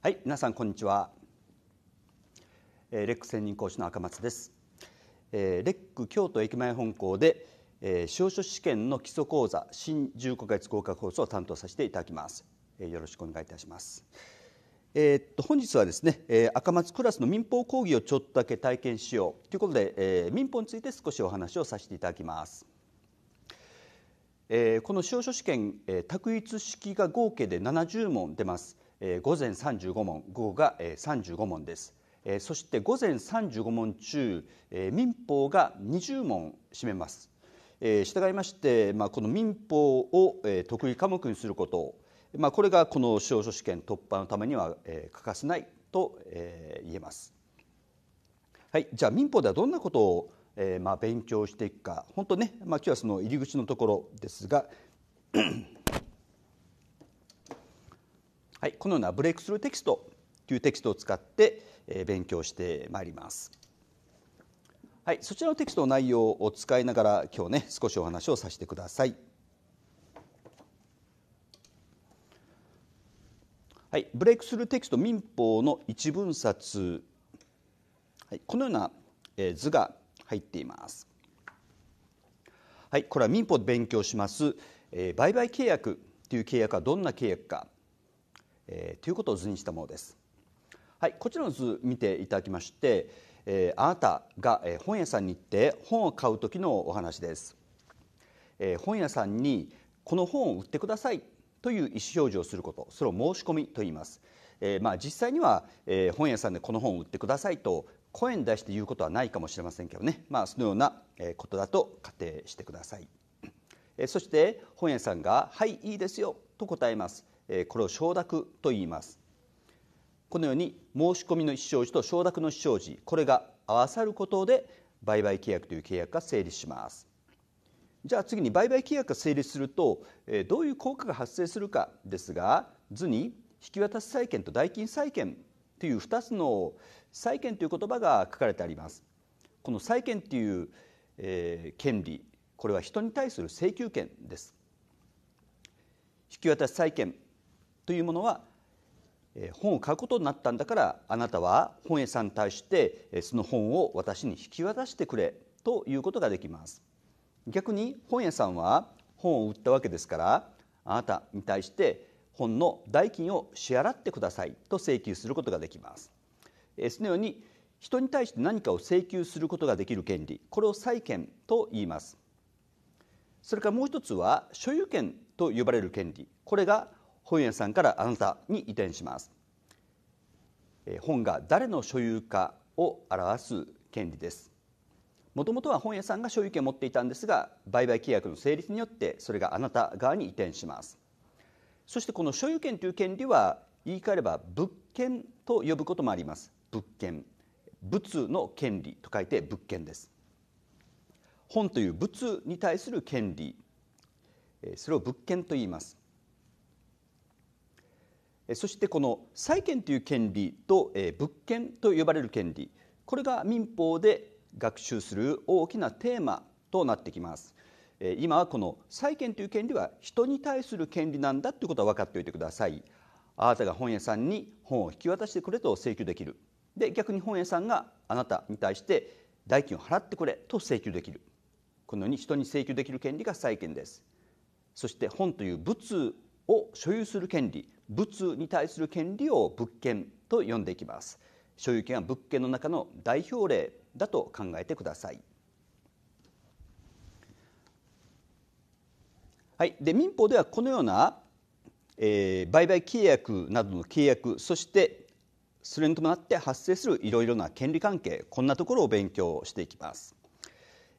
はい、皆さんこんにちは。えー、レック専任講師の赤松です。えー、レック京都駅前本校で、えー、司法書士試験の基礎講座新15ヶ月合格コースを担当させていただきます。えー、よろしくお願いいたします。えー、っと本日はですね、えー、赤松クラスの民法講義をちょっとだけ体験しようということで、えー、民法について少しお話をさせていただきます。えー、この司法書試験、えー、択一式が合計で70問出ます。午前35問午後が35問です。そして午前35問中、民法が20問占めます。従いまして、まあ、この民法を得意科目にすること、まあ、これがこの司法書試験突破のためには欠かせないと言えます。はい、じゃあ民法ではどんなことを、まあ、勉強していくか本当ね、まあ、今日はその入り口のところですがはい、このようなブレイクスルーテキストというテキストを使って、え勉強してまいります。はい、そちらのテキストの内容を使いながら今日ね少しお話をさせてください。はい、ブレイクスルーテキスト民法の一分冊、はい、このような、え図が入っています。はい、これは民法で勉強します、え売買契約という契約はどんな契約かえー、ということを図にしたものです、はい、こちらの図見ていただきまして、えー、あなたが本屋さんに行って本を買う時のお話です、えー、本屋さんにこの本を売ってくださいという意思表示をすることそれを申し込みと言います、えー、まあ、実際には、えー、本屋さんでこの本を売ってくださいと声に出して言うことはないかもしれませんけどね、まあ、そのようなことだと仮定してください、えー、そして本屋さんが「はいいいですよ」と答えますこれを承諾と言いますこのように申し込みの意思表示と承諾の意思表示これが合わさることで売買契約という契約が成立しますじゃあ次に売買契約が成立するとどういう効果が発生するかですが図に引渡債権と代金債権という二つの債権という言葉が書かれてありますこの債権という、え権利これは人に対する請求権です引渡債権というものは本を買うことになったんだからあなたは本屋さんに対してその本を私に引き渡してくれということができます逆に本屋さんは本を売ったわけですからあなたに対して本の代金を支払ってくださいと請求することができますそのように人に対して何かを請求することができる権利これを債権と言いますそれからもう一つは所有権と呼ばれる権利これが本屋さんからあなたに移転します本が誰の所有かを表す権利ですもともとは本屋さんが所有権を持っていたんですが売買契約の成立によってそれがあなた側に移転しますそしてこの所有権という権利は言い換えれば物件と呼ぶこともあります物件物の権利と書いて物件です本という物に対する権利それを物件と言いますそしてこの債権という権利と物件と呼ばれる権利これが民法で学習する大きなテーマとなってきます今はこの債権という権利は人に対する権利なんだということは分かっておいてくださいあなたが本屋さんに本を引き渡してくれと請求できるで逆に本屋さんがあなたに対して代金を払ってくれと請求できるこのように人に請求できる権利が債権ですそして本という物を所有する権利物に対する権利を物件と呼んでいきます所有権は物件の中の代表例だと考えてください、はい、で民法ではこのような、えー、売買契約などの契約そしてそれに伴って発生するいろいろな権利関係こんなところを勉強していきます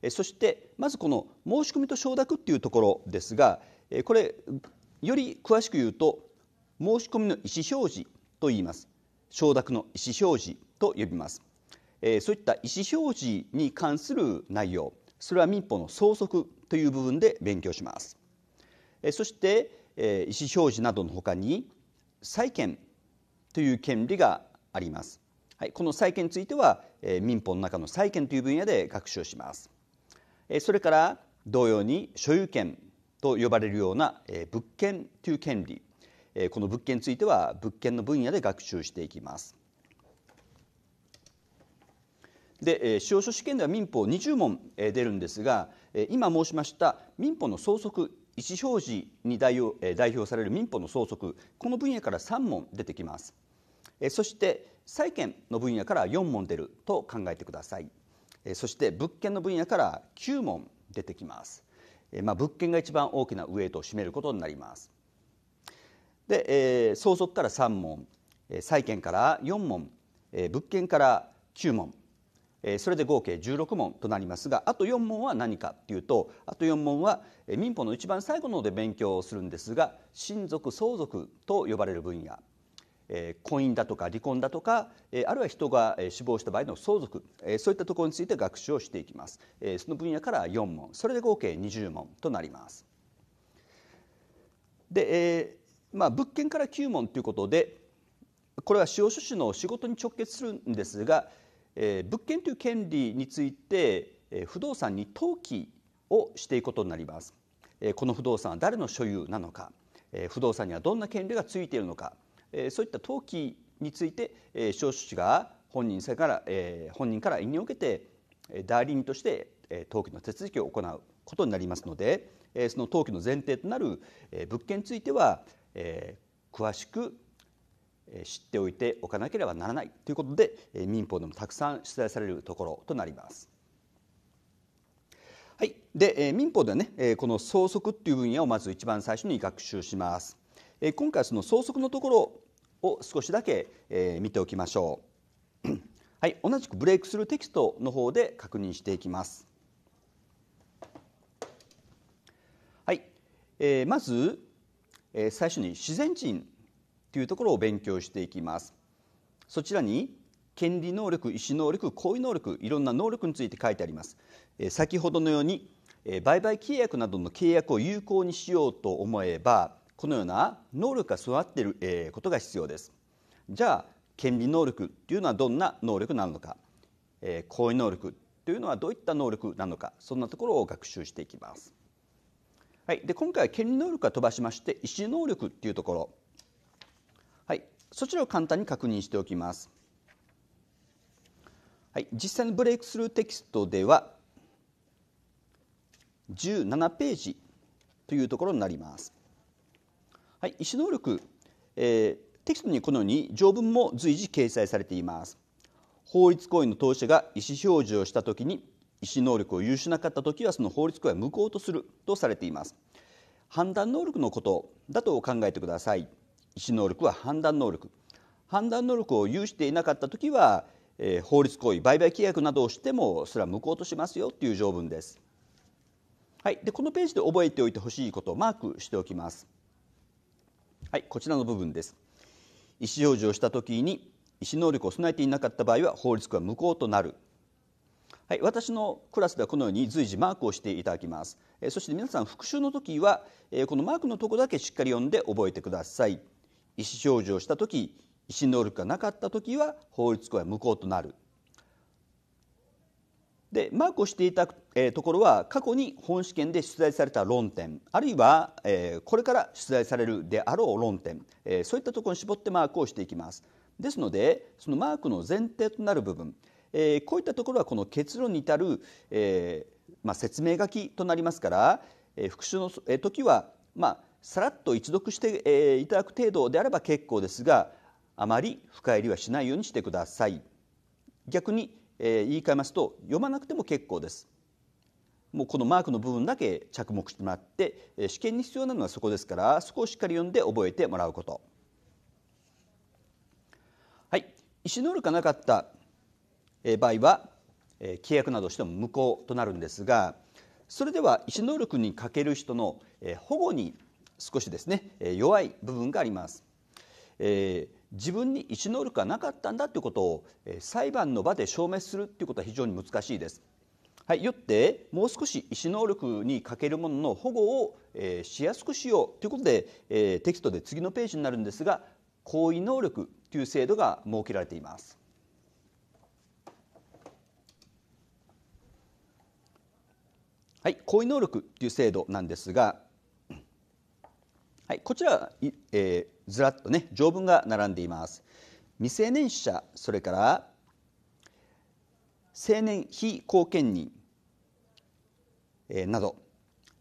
えそしてまずこの申し込みと承諾っていうところですがこれより詳しく言うと申し込みの意思表示と言います承諾の意思表示と呼びます、えー、そういった意思表示に関する内容それは民法の創則という部分で勉強します、えー、そして、えー、意思表示などのほかに債権という権利があります、はい、この債権については、えー、民法の中の債権という分野で学習します、えー、それから同様に所有権と呼ばれるような、えー、物件という権利この物件については物件の分野で学習していきます。で司法書試験では民法20問出るんですが今申しました民法の総則意思表示に代表代表される民法の総則この分野から3問出てきますそして債権の分野から4問出ると考えてくださいそして物件の分野から9問出てきます、まあ、物件が一番大きなウエイトを占めることになりますで、えー、相続から3問、え債権から4問、え物件から9問、えそれで合計16問となりますがあと4問は何かっていうとあと4問は、え民法の一番最後ので勉強をするんですが親族相続と呼ばれる分野え婚姻だとか離婚だとか、えあるいは人が、え死亡した場合の相続、えそういったところについて学習をしていきます、えその分野から4問それで合計20問となりますで、えまあ、物件から9問ということでこれは司法書士の仕事に直結するんですが、えー、物件という権利について、えー、不動産に登記をしていくことになります、えー、この不動産は誰の所有なのか、えー、不動産にはどんな権利がついているのか、えー、そういった登記について、えー、司法書士が本人それから、えー、本人から委任を受けて代理人として、えー、登記の手続きを行うことになりますので、えー、その登記の前提となる、えー、物件についてはえー、詳しく知っておいておかなければならないということで民法でもたくさん出題されるところとなります。はい、で民法ではねこの相続っていう分野をまず一番最初に学習します。今回その相続のところを少しだけ見ておきましょう。はい、同じくブレイクスルーテキストの方で確認していきます。はい、えー、まずえ最初に自然人というところを勉強していきますそちらに権利能力意思能力行為能力いろんな能力について書いてあります、え先ほどのように、え売買契約などの契約を有効にしようと思えばこのような能力が育っている、えことが必要ですじゃあ権利能力というのはどんな能力なのか、え行為能力というのはどういった能力なのかそんなところを学習していきますはい、で今回は権利能力は飛ばしまして意思能力っていうところ、はい、そちらを簡単に確認しておきます、はい、実際のブレイクスルーテキストでは17ページというところになります、はい、意思能力、えー、テキストにこのように条文も随時掲載されています法律行為の当事者が意思表示をしたときに意思能力を有しなかった時はその法律は無効とするとされています判断能力のことだと考えてください意思能力は判断能力判断能力を有していなかった時は、えー、法律行為売買契約などをしてもそれは無効としますよという条文ですはい、でこのページで覚えておいてほしいことをマークしておきます。はい、こちらの部分です。意思表示をした時に意思能力を備えていなかった場合は法律は無効となるはい、私のクラスではこのように随時マークをしていただきます、えそして皆さん復習の時は、えこのマークのとこだけしっかり読んで覚えてください意思表示をした時意思能力がなかった時は法律行為は無効となるでマークをしていた、えところは過去に本試験で出題された論点あるいは、えこれから出題されるであろう論点、えそういったところに絞ってマークをしていきますですのでそのマークの前提となる部分えー、こういったところはこの結論に至る、えーまあ、説明書きとなりますから、えー、復習の時は、まあ、さらっと一読して、えー、いただく程度であれば結構ですがあまり深入りはしないようにしてください逆に、えー、言い換えますと読まなくても結構ですもうこのマークの部分だけ着目してもらって、え試験に必要なのはそこですからそこをしっかり読んで覚えてもらうことはい石のるかなかった場合は契約などしても無効となるんですがそれでは意思能力に欠ける人の保護に少しですね弱い部分があります。え自分に意思能力がなかったんだということを裁判の場で証明するということは非常に難しいです。はい、よってもう少し意思能力に欠けるものの保護を、えー、しやすくしようということで、えー、テキストで次のページになるんですが行為能力という制度が設けられています。はい、行為能力という制度なんですが、はい、こちら、えー、ずらっとね条文が並んでいます未成年者それから成年非後見人、えー、など、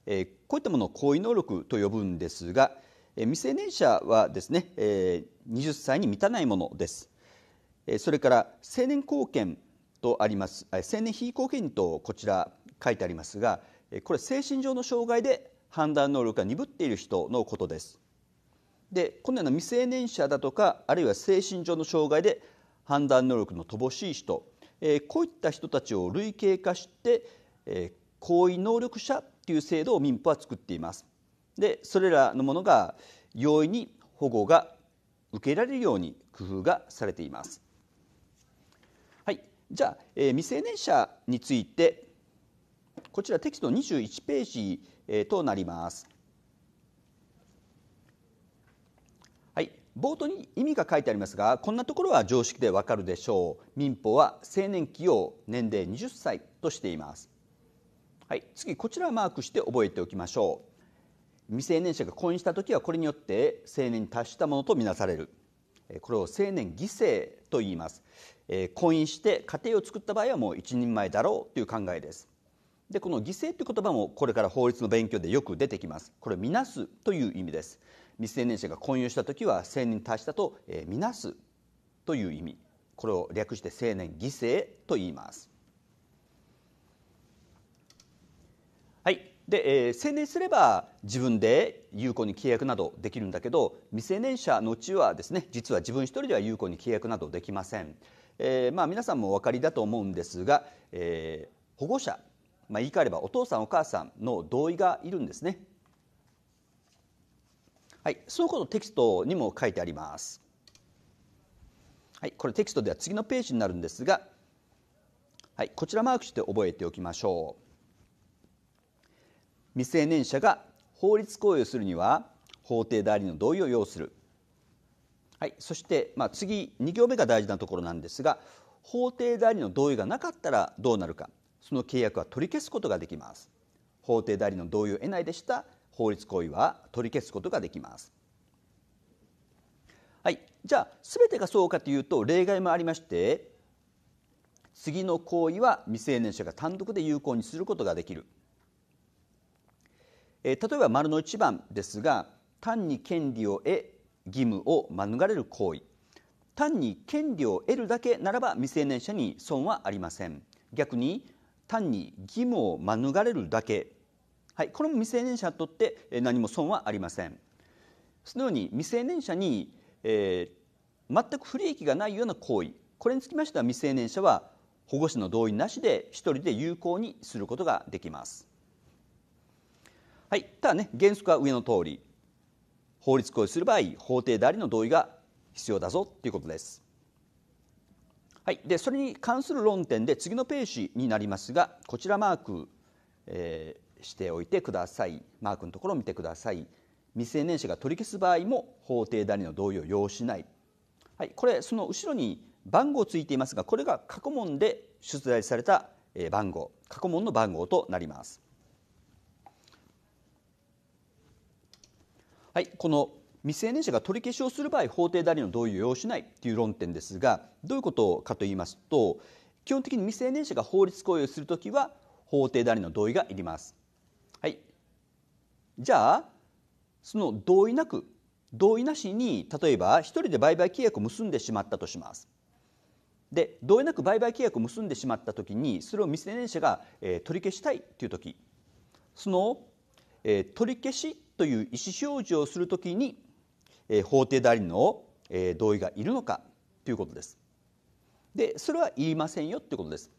えー、こういったものを行為能力と呼ぶんですが、えー、未成年者はですね、えー、20歳に満たないものです、えー、それから成年後見とあります成年非後見とこちら書いてありますがこれ精神上の障害で判断能力が鈍っている人のことです。でこのような未成年者だとかあるいは精神上の障害で判断能力の乏しい人、えこういった人たちを類型化して、え行為能力者という制度を民法は作っています。でそれらのものが容易に保護が受けられるように工夫がされています。はい、じゃあ、え未成年者についてこちらテキスト21ページ、えとなります。はい、冒頭に意味が書いてありますがこんなところは常識でわかるでしょう民法は成年期を年齢20歳としています、はい、次こちらはマークして覚えておきましょう未成年者が婚姻した時はこれによって成年に達したものとみなされるこれを成年犠牲と言いますえ婚姻して家庭を作った場合はもう一人前だろうという考えですでこの犠牲という言葉もこれから法律の勉強でよく出てきますこれみなすという意味です未成年者が混入した時は成年に達したとみな、えー、すという意味これを略して成年犠牲と言いますはいで、えー、成年すれば自分で有効に契約などできるんだけど未成年者のうちはですね実は自分一人では有効に契約などできません、えー、まあ皆さんもお分かりだと思うんですが、えー、保護者まあ、言い換えればお父さんお母さんの同意がいるんですねはいそのことテキストにも書いてありますはいこれテキストでは次のページになるんですがはいこちらマークして覚えておきましょう未成年者が法律行為をするには法定代理の同意を要するはい、そして、まあ、次2行目が大事なところなんですが法定代理の同意がなかったらどうなるかその契約は取り消すことができます法定代理の同意を得ないでした法律行為は取り消すことができますはいじゃあ全てがそうかというと例外もありまして次の行為は未成年者が単独で有効にすることができる、えー、例えば丸の一番ですが単に権利を得義務を免れる行為単に権利を得るだけならば未成年者に損はありません逆に単に義務を免れるだけ、はい、これも未成年者にとって何も損はありません。そのように未成年者に、えー、全く不利益がないような行為これにつきましては未成年者は保護者の同意なしで1人で有効にすることができます。はい、ただね原則は上の通り法律行為する場合法定代理の同意が必要だぞということです。はい、でそれに関する論点で次のページになりますがこちらマーク、えー、しておいてくださいマークのところを見てください未成年者が取り消す場合も法定代理の同意を要しない、はい、これその後ろに番号ついていますがこれが過去問で出題された番号過去問の番号となりますはい、この未成年者が取り消しをする場合法定代理の同意を要しないという論点ですがどういうことかと言いますと基本的に未成年者が法律行為をするときは法定代理の同意がいります、はい、じゃあその同意なく同意なしに例えば一人で売買契約を結んでしまったとしますで同意なく売買契約を結んでしまったときにそれを未成年者が、えー、取り消したいというときその、えー、取り消しという意思表示をするときにえー、法廷代理の、えー、同意がいるのかということです。でそれは言いませんよということです。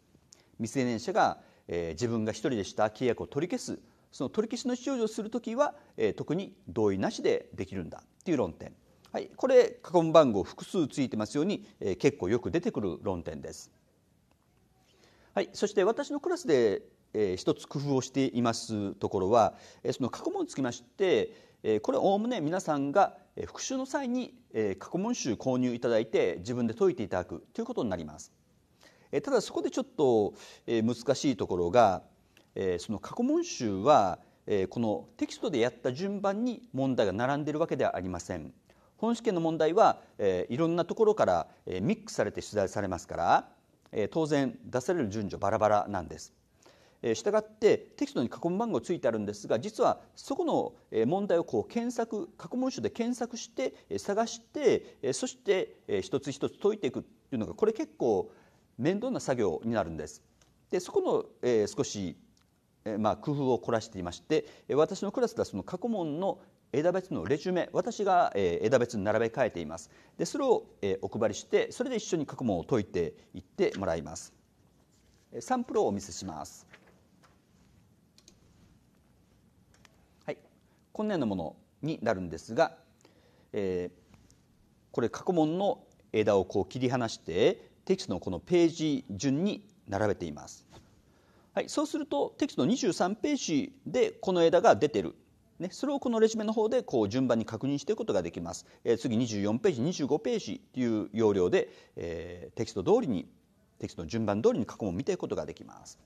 未成年者が、えー、自分が一人でした契約を取り消すその取り消しの指示をするときは、えー、特に同意なしでできるんだという論点、はい、これ過去番号複数ついてますように、えー、結構よく出てくる論点です。はい、そして私のクラスで、えー、一つ工夫をしていますところは、えー、その過去問につきまして、えー、これおおむね皆さんが、復習の際に過去問集購入いただいて自分で解いていただくということになりますただそこでちょっと難しいところがその過去問集はこのテキストでやった順番に問題が並んでいるわけではありません本試験の問題はいろんなところからミックスされて出題されますから当然出される順序バラバラなんですしたがってテキストに過去問番号ついてあるんですが実はそこの問題をこう検索過去問集で検索して探してそして一つ一つ解いていくっていうのがこれ結構面倒な作業になるんです。でそこの、え少し、えまあ、工夫を凝らしていまして私のクラスではその過去問の枝別のレジュメ私が、え枝別に並べ替えていますでそれを、えお配りしてそれで一緒に過去問を解いていってもらいますサンプルをお見せしますこのようなものになるんですが、えー、これ過去問の枝をこう切り離してテキストのこのページ順に並べています。はい、そうするとテキストの23ページでこの枝が出てる、ね、それをこのレジュメの方でこう順番に確認していくことができます、えー、次24ページ25ページという要領で、えー、テキスト通りにテキストの順番通りに過去問を見ていくことができます。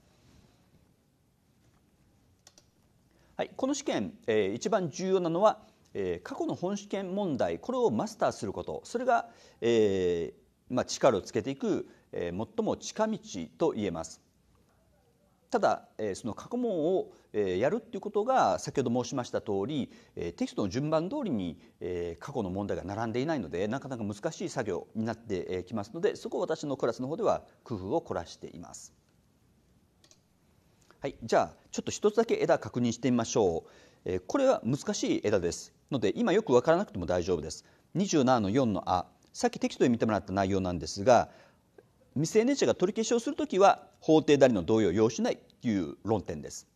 はい、この試験、えー、一番重要なのは、えー、過去の本試験問題これをマスターすることそれが、えー、まあ、力をつけていく、え最も近道と言えますただ、えその過去問を、えやるっていうことが先ほど申しました通り、えテキストの順番通りに、え過去の問題が並んでいないのでなかなか難しい作業になってきますのでそこを私のクラスの方では工夫を凝らしています。はい、じゃあちょっと1つだけ枝確認してみましょう、えー、これは難しい枝ですので今よく分からなくても大丈夫です27の4のあさっきテキストで見てもらった内容なんですが未成年者が取り消しをするときは法定代理の同意を要しないという論点です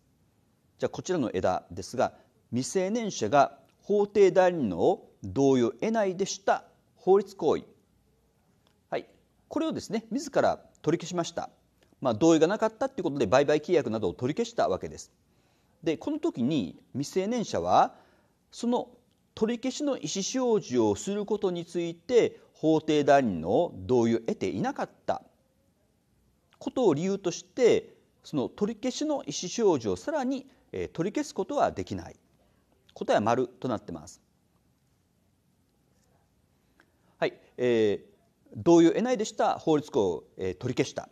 じゃあこちらの枝ですが未成年者が法定代理の同意を得ないでした法律行為、はい、これをですね自ら取り消しましたまあ、同意がなかったということで売買契約などを取り消したわけです。でこの時に未成年者はその取り消しの意思表示をすることについて法定代理の同意を得ていなかったことを理由としてその取り消しの意思表示をさらに取り消すことはできない答えは丸となってます。はい、えー、同意を得ないでした法律項を、えー、取り消した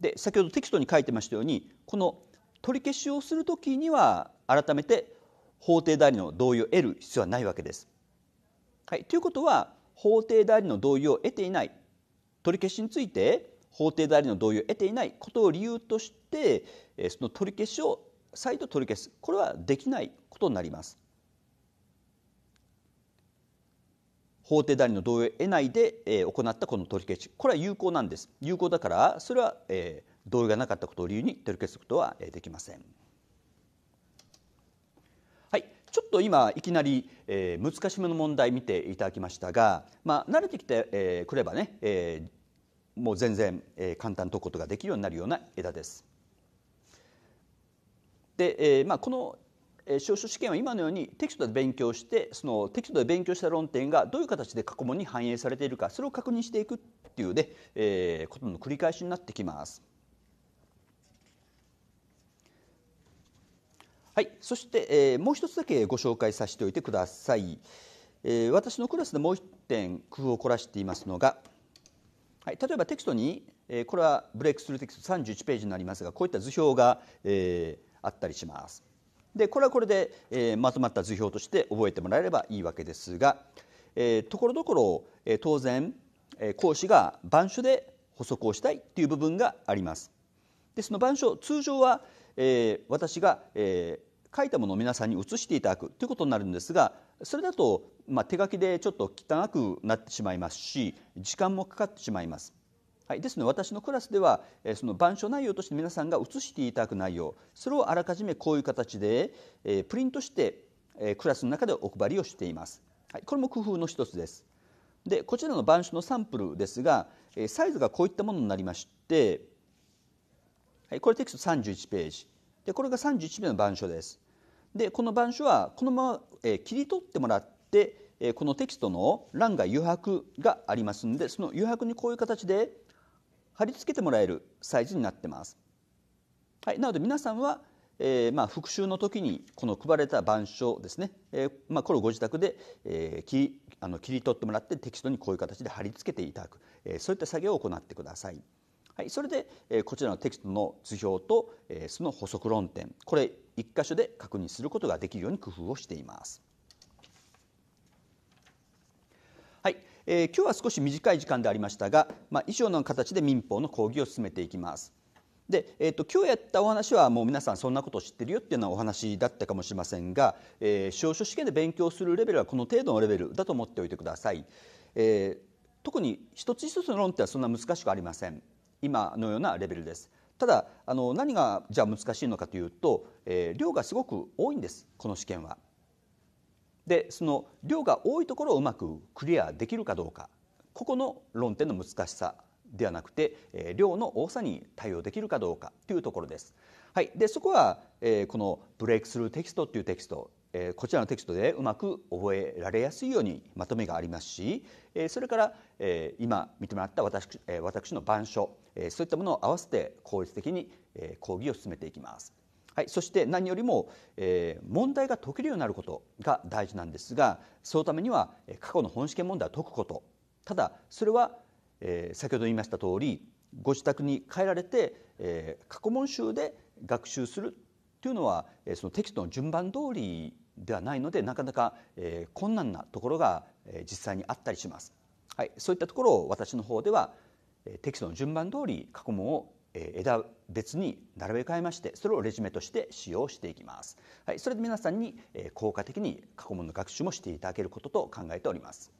で先ほどテキストに書いてましたようにこの取り消しをする時には改めて法定代理の同意を得る必要はないわけです。はい、ということは法定代理の同意を得ていない取り消しについて法定代理の同意を得ていないことを理由としてその取り消しを再度取り消すこれはできないことになります。法定代理の同意を得ないで、え行ったこの取り消しこれは有効なんです有効だからそれは、え同意がなかったことを理由に取り消すことはできませんはいちょっと今いきなり、え難しめの問題見ていただきましたが、まあ、慣れてきて、えくればね、えもう全然、え簡単に解くことができるようになるような枝ですで、えまあ、この司書試験は今のようにテキストで勉強してそのテキストで勉強した論点がどういう形で過去問に反映されているかそれを確認していくっていうね、えー、ことの繰り返しになってきます。はい、そして、えー、もう一つだけご紹介させておいてください。えー、私のクラスでもう一点工夫を凝らしていますのが、はい、例えばテキストに、えー、これはブレイクスルーテキスト31ページになりますがこういった図表が、えー、あったりします。でこれはこれで、えー、まとまった図表として覚えてもらえればいいわけですが、えー、ところどころ、えー、当然、えー、講師が板書で補足をしたいという部分があります。でその板書通常は、えー、私が、えー、書いたものを皆さんに写していただくということになるんですがそれだと、まあ、手書きでちょっと汚くなってしまいますし時間もかかってしまいます。はい、ですので私のクラスではその板書内容として皆さんが写していただく内容それをあらかじめこういう形でプリントしてクラスの中でお配りをしています、はい、これも工夫の一つですでこちらの板書のサンプルですがサイズがこういったものになりまして、はい、これテキスト31ページでこれが31ページの板書ですでこの板書はこのまま切り取ってもらってこのテキストの欄が余白がありますのでその余白にこういう形で貼り付けてもらえるサイズになってます。はい、なので皆さんは、えー、まあ、復習の時にこの配られた板書ですね、えー、まあ、これをご自宅で、えー、きあの切り取ってもらってテキストにこういう形で貼り付けていただく、えそういった作業を行ってください。はい、それで、えこちらのテキストの図表と、えその補足論点これ1箇所で確認することができるように工夫をしています。えー、今日は少し短い時間でありましたが、まあ、以上の形で民法の講義を進めていきます。で、えーと、今日やったお話はもう皆さんそんなことを知ってるよっていうようなお話だったかもしれませんが、えー、証書試験で勉強するレベルはこの程度のレベルだと思っておいてください、えー、特に一つ一つの論点はそんな難しくありません今のようなレベルですただあの何がじゃあ難しいのかというと、えー、量がすごく多いんですこの試験はでその量が多いところをうまくクリアできるかどうかここの論点の難しさではなくて、えー、量の多さに対応できるかどうかというところです。はい、でそこは、えー、この「ブレイクスルーテキスト」というテキスト、えー、こちらのテキストでうまく覚えられやすいようにまとめがありますし、えそれから、え今見てもらった私,、え私の板書、えそういったものを合わせて効率的に、え講義を進めていきます。はい、そして何よりも、えー、問題が解けるようになることが大事なんですがそのためには過去の本試験問題を解くことただそれは、えー、先ほど言いました通りご自宅に帰られて、えー、過去問集で学習するというのは、えー、そのテキストの順番通りではないのでなかなか、えー、困難なところが、えー、実際にあったりします。はい、そういったところを私の方ではテキストの順番通り過去問を枝別に並べ替えましてそれをレジュメとして使用していきます、はい、それで皆さんに効果的に過去問の学習もしていただけることと考えております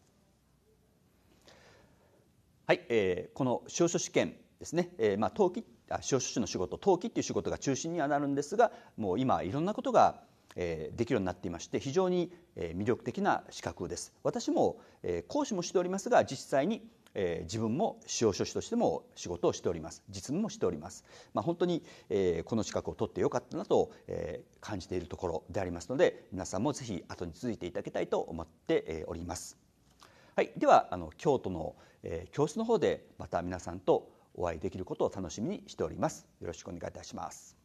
はい、えー、この司法書試験ですね、えー、まあ登記あ司法書士の仕事登記っていう仕事が中心にはなるんですがもう今いろんなことがえできるようになっていまして非常に魅力的な資格です私もえ講師もしておりますが実際にえー、自分も司法書士としても仕事をしております実務もしております、まあ、本当に、えー、この資格を取ってよかったなと、えー、感じているところでありますので皆さんもぜひ後に続いていただきたいと思っております、はい、ではあの京都の、え教室の方でまた皆さんとお会いできることを楽しみにしておりますよろしくお願いいたします